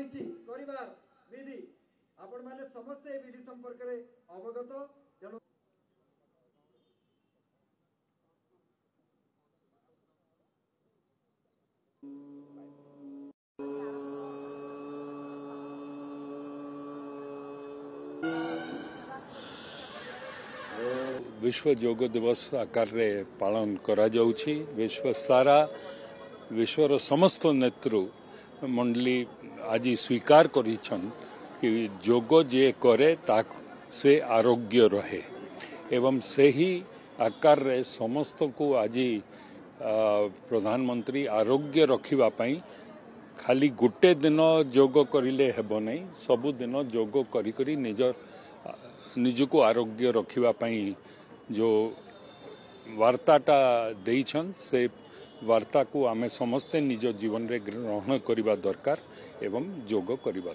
ରହିଛି କରିବାର ବିଧି ଆପଣମାନେ ସମସ୍ତେ ଏ ବିଧି ସମ୍ପର୍କରେ ଅବଗତ ତେଣୁ ବିଶ୍ୱ ଯୋଗ ଦିବସ ଆକାରରେ ପାଳନ କରାଯାଉଛି ବିଶ୍ୱ ସାରା ବିଶ୍ୱର ସମସ୍ତ ନେତୃ ମଣ୍ଡଲି आज स्वीकार कर जोग जे करे ताक से आरोग्य रहे एवं से ही आकार रे समस्त को आज प्रधानमंत्री आरोग्य रखापी खाली गोटे दिन योग करे हम नहीं सबुद जोग निजको आरोग्य रखापी जो वार्ताटा दे ବାର୍ତ୍ତାକୁ ଆମେ ସମସ୍ତେ ନିଜ ଜୀବନରେ ଗ୍ରହଣ କରିବା ଦରକାର ଏବଂ ଯୋଗ କରିବା